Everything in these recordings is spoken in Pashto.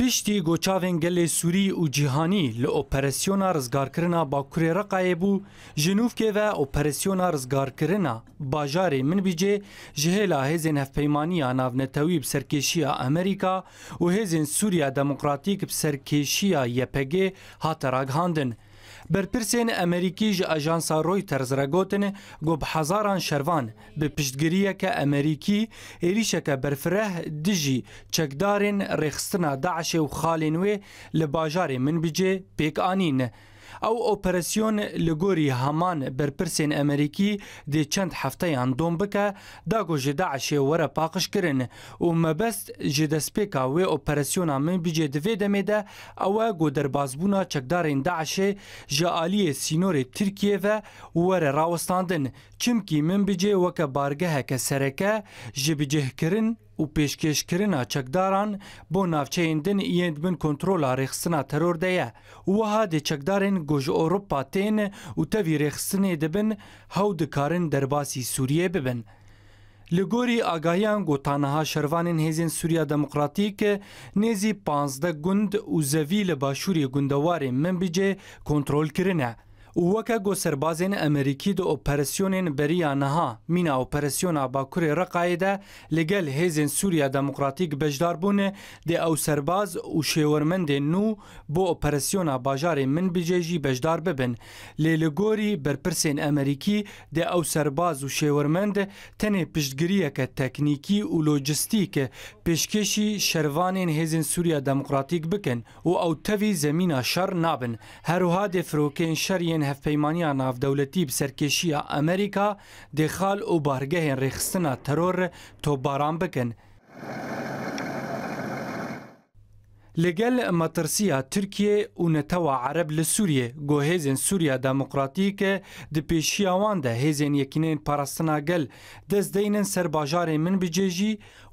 Piştî goçavên gelê Sûrî û cîhanî li operasyona rizgarkirina Bakurê Reqayê bû, ji nûvkê ve operasyona rizgarkirina bajarê Minbicê ji hêla hêzên hevpeymaniya navnetewî bi serkêşiya Amerîka û hêzên Sûriya Demokratîk bi serkêşiya YPG hat raghandin. برپرسین امریکی جی اجانسا روی ترزرگوتن گوب هزاران شروان به پشتگیریه که امریکی ایریشه که برفره دیجی چکدارین ریخستنا داعش و خالین وی لباجار من بجه پیک آنین ئەو ئۆپەرسیۆن لە گۆری هەمان بەرپرسێن ئەمریکی دێ چەند هەفتەیان دۆم بکە داگۆژێ داعشێ وەرە پاقشکردن و مەبەست ژێ دەستپێکا وێ ئۆپەرسیۆنا من بجێ دەوێ دەمێدە ئەوە گۆ دەربازبوونا چەکدارێن داعشێ ژە عالیە سینۆری ترکیەوە وەرە ڕوەستاندن چمکی من بجێ وەکە بارگە هەکە سەرەکە ژە بجێهکردن û pêşkêşkirina çekdaran bo navçeyên din yên bin kontrola rêxistina teror de ye wiha dê çekdarên goji ji Ewropa tên û tevî rêxistinê dibin hew dikarin derbasî Sûriye bibin. Li gorî agahiyan gotanaha şervanên hêzên Sûriya Demokratîk nêzî 15 gund û zevî li başûrê gundewarên min bicê kontrol kirine. وەکە گۆسەربازێن ئەمریکی دە ئۆپەرسیۆنێن بەریان نەها مینا ئۆپەرسیۆنا باکوورێ ڕقاایدا لەگەل هێزن سووریا دموکراتیک بەشدار بوونێ دێ ئەو سەرباز و شێوەرمەندێن نو بۆ ئۆپەرسیۆنا باژارێ من بجێژی بەشدار ببن لێ لە گۆری بەرپرسێن ئەمریکی دێ ئەو سەرباز و شێوەرمەند تەنێ پشتگیریەکە تەکنیکی و لۆجستیکە پێشکەشی شەروانێن هێزن سووریا دموکراتیک بکەن و ئەو تەوی زەمینە شەر نابن هەروها دێ فرۆکێن شەریان هەفپەیمانیا ناودەولەتی بسەرکێشیە ئەمریکا دێخال و بارگەهێن ڕێخستنە تەرۆر تۆباران بکەن. لەگەل مەترسیە تورکیە و نەتەوە عرب لە سووریێ گۆهێزن سووریا دموکراتیکە دی پێشیاواندا هێزن یەکینێن پاراستناگەل دەستدەینن سەر باژارێ من بجێژی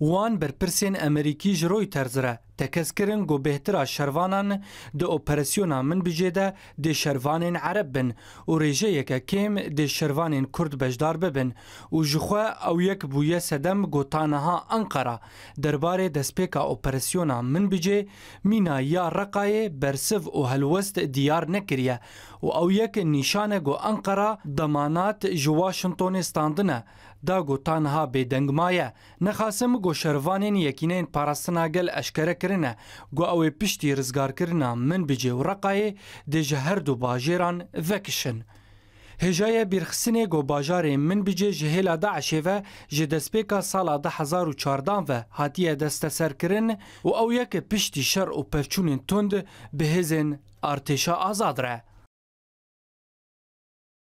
وان بەرپرسێن ئەمریکی ژڕۆی تەرزرە تکسکرن گو بهترا شروانان د اپراسیونا من بجیده د شروانین عرب بن او ریجه یک کم د شروانین کرد بجدار ببن او جخوا او یک بویه سدم گوتانها انقره درباره دسپیکا اپراسیونا من بجی مینا یا رقای برسف او هلوست دیار نکریه او او یک نشانه گو انقره دمانات جو واشنگتن استاندنه دا گوتانها بدنگمایه نخاسم گو شروانین یکینین پاراستناگل اشکره rizgarkirine gu ew ê piştî rizgarkirina min bi cêwreqayê dê ji her du bajêran vekişin. Hêjaya bîrxsinê got bajarê min bicê ji hêla daişê ve ji destpêka sala 2014 ve hatiye desteserkirin û ew yekê piştî şer û pevçûnên tund bi hêzên artêşa azad re.